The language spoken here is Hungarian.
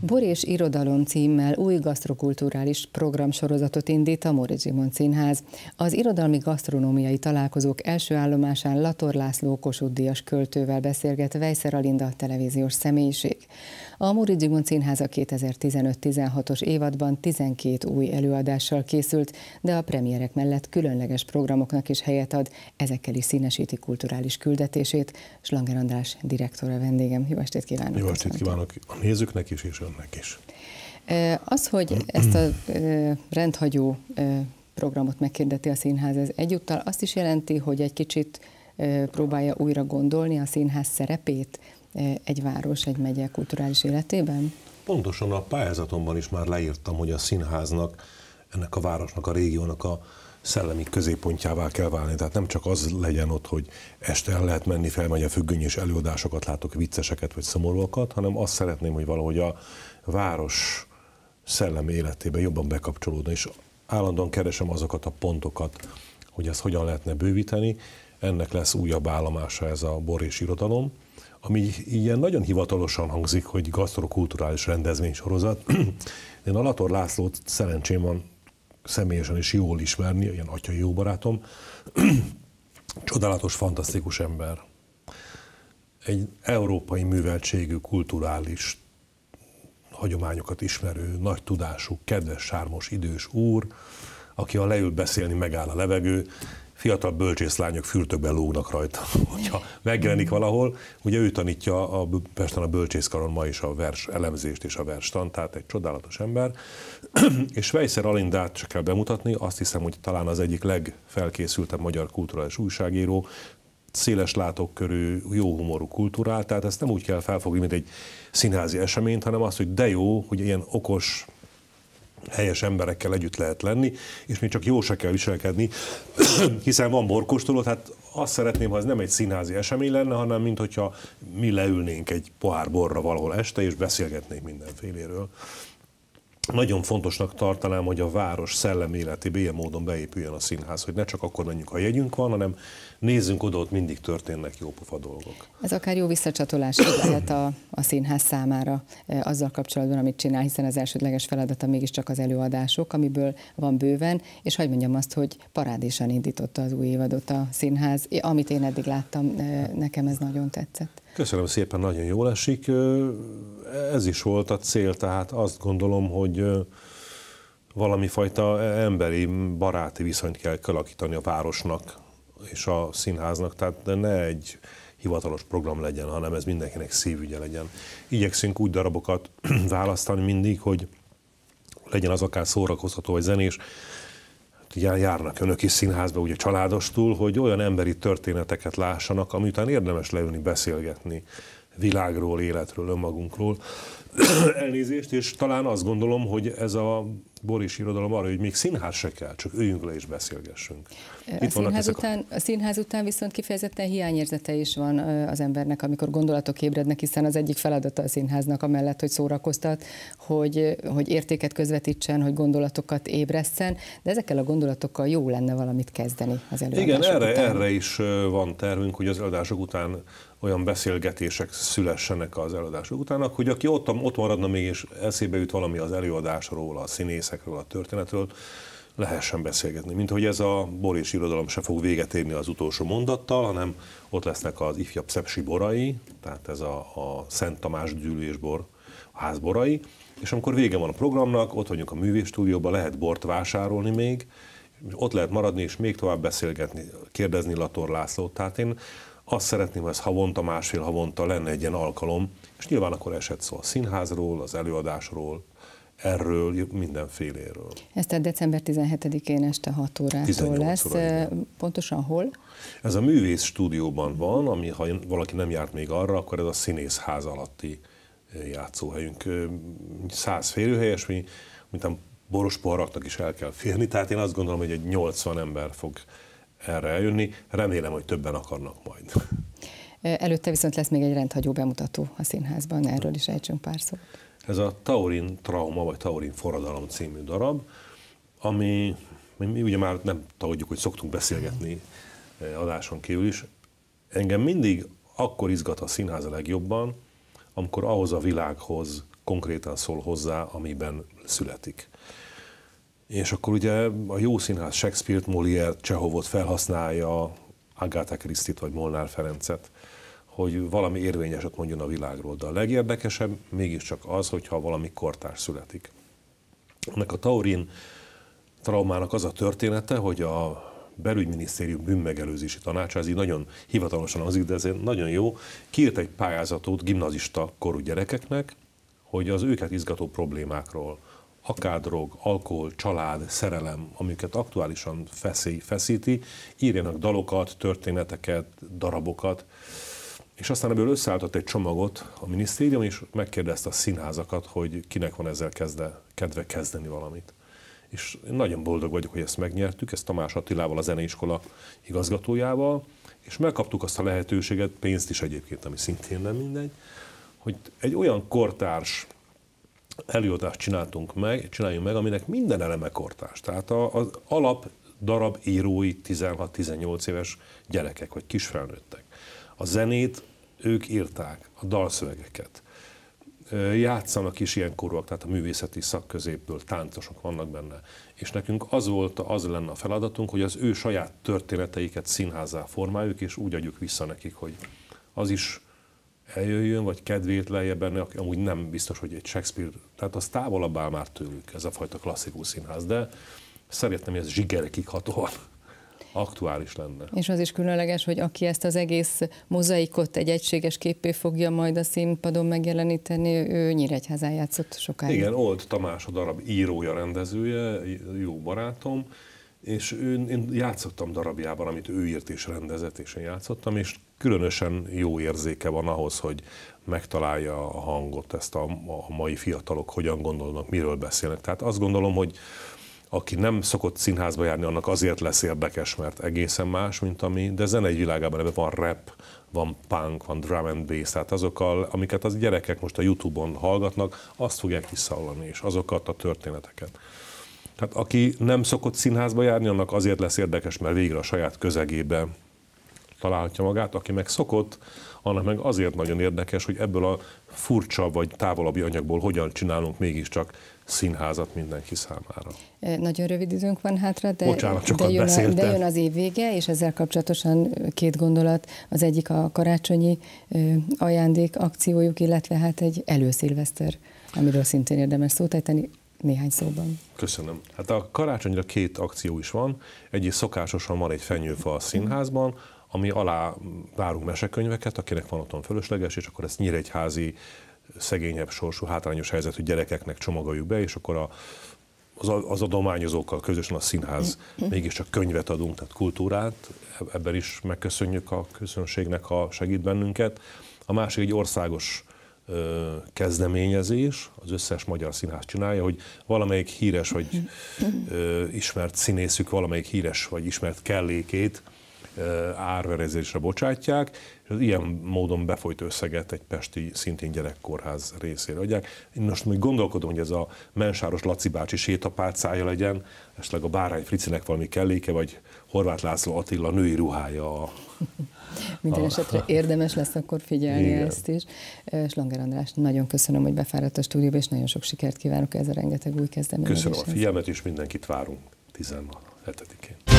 Bor és Irodalom címmel új gasztrokulturális programsorozatot indít a Morizsimon Színház. Az irodalmi gasztronómiai találkozók első állomásán Lator László Kossuth Díjas költővel beszélget Vejszer Alinda televíziós személyiség. A Móri Zsigmond Színháza 2015-16-os évadban 12 új előadással készült, de a premierek mellett különleges programoknak is helyet ad, ezekkel is színesíti kulturális küldetését. Slanger András direktor a vendégem. Jó estét kívánok! Jó estét kívánok a nézőknek is és önnek is! Az, hogy ezt a rendhagyó programot megkérdeti a színház, ez egyúttal azt is jelenti, hogy egy kicsit próbálja újra gondolni a színház szerepét, egy város, egy megye kulturális életében? Pontosan a pályázatomban is már leírtam, hogy a színháznak, ennek a városnak, a régiónak a szellemi középpontjává kell válni. Tehát nem csak az legyen ott, hogy este el lehet menni, felmegy a függöny és előadásokat látok, vicceseket vagy szomorúakat, hanem azt szeretném, hogy valahogy a város szellemi életébe jobban bekapcsolódna, és állandóan keresem azokat a pontokat, hogy ezt hogyan lehetne bővíteni. Ennek lesz újabb állomása ez a bor és irodalom, ami ilyen nagyon hivatalosan hangzik, hogy gasztrokulturális rendezvénysorozat. Én Lator Lászlót szerencsém van személyesen is jól ismerni, ilyen atyai jó barátom. Csodálatos, fantasztikus ember. Egy európai műveltségű, kulturális hagyományokat ismerő, nagy tudású, kedves, sármos, idős úr, aki a leül beszélni, megáll a levegő, fiatal bölcsészlányok fürtökben lógnak rajta, hogyha megjelenik valahol. Ugye ő tanítja a Pesten a bölcsészkaron ma is a vers elemzést és a vers tehát egy csodálatos ember. és Vejszer Alindát csak kell bemutatni, azt hiszem, hogy talán az egyik legfelkészültebb magyar kulturális újságíró, széles látókörű, jó humorú kultúrál, tehát ezt nem úgy kell felfogni, mint egy színházi eseményt, hanem azt, hogy de jó, hogy ilyen okos, helyes emberekkel együtt lehet lenni, és még csak jó se kell viselkedni, hiszen van borkóstoló, Hát azt szeretném, ha ez nem egy színházi esemény lenne, hanem mint hogyha mi leülnénk egy pohár borra valahol este, és beszélgetnénk mindenféléről nagyon fontosnak tartanám, hogy a város szelleméleti ilyen módon beépüljön a színház, hogy ne csak akkor menjünk, ha jegyünk van, hanem nézzünk oda, ott mindig történnek jópofa dolgok. Ez akár jó visszacsatolás lehet a, a színház számára e, azzal kapcsolatban, amit csinál, hiszen az elsődleges feladata mégiscsak az előadások, amiből van bőven, és hagyd mondjam azt, hogy parádésan indította az új évadot a színház. Amit én eddig láttam, e, nekem ez nagyon tetszett. Köszönöm szépen, nagyon jól esik. Ez is volt a cél, tehát azt gondolom, hogy valami fajta emberi, baráti viszonyt kell kialakítani a városnak és a színháznak, tehát ne egy hivatalos program legyen, hanem ez mindenkinek szívügye legyen. Igyekszünk úgy darabokat választani mindig, hogy legyen az akár szórakoztató vagy zenés, járnak önök is színházba, ugye családostul, hogy olyan emberi történeteket lássanak, ami után érdemes leülni, beszélgetni világról, életről, önmagunkról. elnézést, és talán azt gondolom, hogy ez a Boris irodalom arra, hogy még színház se kell, csak üljünk le és beszélgessünk. A, Itt színház, után, a... a színház után viszont kifejezetten hiányérzete is van az embernek, amikor gondolatok ébrednek, hiszen az egyik feladata a színháznak, amellett, hogy szórakoztat, hogy, hogy értéket közvetítsen, hogy gondolatokat ébreszen, de ezekkel a gondolatokkal jó lenne valamit kezdeni az előadások Igen, erre, után. erre is van tervünk, hogy az előadások után olyan beszélgetések szülessenek az előadások után, hogy aki ott, ott maradna még, és eszébe jut valami az előadásról, a színészekről, a történetről, lehessen beszélgetni. Mint hogy ez a borés irodalom se fog véget érni az utolsó mondattal, hanem ott lesznek az ifjabb szepsi borai, tehát ez a, a Szent Tamás gyűlésbor házborai, és amikor vége van a programnak, ott vagyunk a művéstúdióban, lehet bort vásárolni még, ott lehet maradni és még tovább beszélgetni, kérdezni Lator Lászlót. Tehát én azt szeretném, ha ez havonta, másfél havonta lenne egy ilyen alkalom, és nyilván akkor esett szó a színházról, az előadásról, erről, mindenféléről. Ez tehát december 17-én este 6 órától lesz. Óra, Pontosan hol? Ez a művész stúdióban van, ami ha valaki nem járt még arra, akkor ez a színészház alatti játszóhelyünk. Száz férőhelyes, mi, mint a boros poharaknak is el kell férni, tehát én azt gondolom, hogy egy 80 ember fog erre eljönni. Remélem, hogy többen akarnak majd. Előtte viszont lesz még egy rendhagyó bemutató a színházban, erről is ejtsünk pár szót. Ez a Taurin Trauma, vagy Taurin Forradalom című darab, ami mi ugye már nem tudjuk, hogy szoktunk beszélgetni adáson kívül is. Engem mindig akkor izgat a színház a legjobban, amikor ahhoz a világhoz konkrétan szól hozzá, amiben születik. És akkor ugye a jó színház Shakespeare-t, Molière, Csehovot felhasználja, Agatha Krisztit vagy Molnár Ferencet, hogy valami érvényeset mondjon a világról. De a legérdekesebb mégiscsak az, hogyha valami kortárs születik. Ennek a Taurin traumának az a története, hogy a belügyminisztérium bűnmegelőzési tanácsa, ez így nagyon hivatalosan az de ez nagyon jó, kiírt egy pályázatot gimnazista korú gyerekeknek, hogy az őket izgató problémákról akár drog, alkohol, család, szerelem, amiket aktuálisan feszély, feszíti, írjanak dalokat, történeteket, darabokat, és aztán ebből összeálltott egy csomagot a minisztérium, és megkérdezte a színházakat, hogy kinek van ezzel kezde, kedve kezdeni valamit. És én nagyon boldog vagyok, hogy ezt megnyertük, ezt Tamás Attilával, a zeneiskola igazgatójával, és megkaptuk azt a lehetőséget, pénzt is egyébként, ami szintén nem mindegy, hogy egy olyan kortárs előadást csináltunk meg, csináljunk meg, aminek minden eleme kortás. Tehát az alap darab írói 16-18 éves gyerekek vagy kisfelnőttek. A zenét ők írták, a dalszövegeket. Játszanak is ilyen korúak, tehát a művészeti szakközépből táncosok vannak benne. És nekünk az volt, az lenne a feladatunk, hogy az ő saját történeteiket színházá formáljuk, és úgy adjuk vissza nekik, hogy az is eljöjjön, vagy kedvét lejje benne, amúgy nem biztos, hogy egy Shakespeare, tehát az távolabb áll már tőlük ez a fajta klasszikus színház, de szeretném, hogy ez zsigerekig hatóan aktuális lenne. És az is különleges, hogy aki ezt az egész mozaikot egy egységes képé fogja majd a színpadon megjeleníteni, ő Nyíregyházán játszott sokáig. Igen, Old Tamás a darab írója, rendezője, jó barátom, és ő, én játszottam darabjában, amit ő írt és rendezett, és én játszottam, és különösen jó érzéke van ahhoz, hogy megtalálja a hangot, ezt a, a mai fiatalok hogyan gondolnak, miről beszélnek. Tehát azt gondolom, hogy aki nem szokott színházba járni, annak azért lesz érdekes, mert egészen más, mint ami, de zenei világában ebben van rap, van punk, van drum and bass, tehát azokkal, amiket az gyerekek most a Youtube-on hallgatnak, azt fogják visszahallani, és azokat a történeteket. Tehát aki nem szokott színházba járni, annak azért lesz érdekes, mert végre a saját közegébe találhatja magát, aki meg szokott, annak meg azért nagyon érdekes, hogy ebből a furcsa vagy távolabbi anyagból hogyan csinálunk mégiscsak színházat mindenki számára. Nagyon rövid időnk van hátra, de, Bocsánat, de, jön, a, de jön az év vége, és ezzel kapcsolatosan két gondolat. Az egyik a karácsonyi ajándék akciójuk, illetve hát egy előszilveszter, amiről szintén érdemes szót ejteni néhány szóban. Köszönöm. Hát a karácsonyra két akció is van. Egyik szokásosan van egy fenyőfa a színházban, ami alá várunk mesekönyveket, akinek van otthon fölösleges, és akkor ezt nyíregyházi szegényebb sorsú, hátrányos helyzetű gyerekeknek csomagoljuk be, és akkor a, az, az adományozókkal közösen a színház mégiscsak könyvet adunk, tehát kultúrát, ebben is megköszönjük a közönségnek, ha segít bennünket. A másik egy országos kezdeményezés, az összes magyar színház csinálja, hogy valamelyik híres vagy ismert színészük, valamelyik híres vagy ismert kellékét árverezésre bocsátják, és az ilyen módon befolyt összeget egy pesti szintén gyerekkórház részére adják. Én most még gondolkodom, hogy ez a mensáros Laci bácsi sétapálcája legyen, esetleg a Bárány Fricinek valami kelléke, vagy Horváth László Attila női ruhája a, minden esetre érdemes lesz akkor figyelni Igen. ezt is. Slanger András, nagyon köszönöm, hogy befáradt a stúdióba, és nagyon sok sikert kívánok ez a rengeteg új kezdeményezéshez. Köszönöm a figyelmet, és mindenkit várunk 17-én.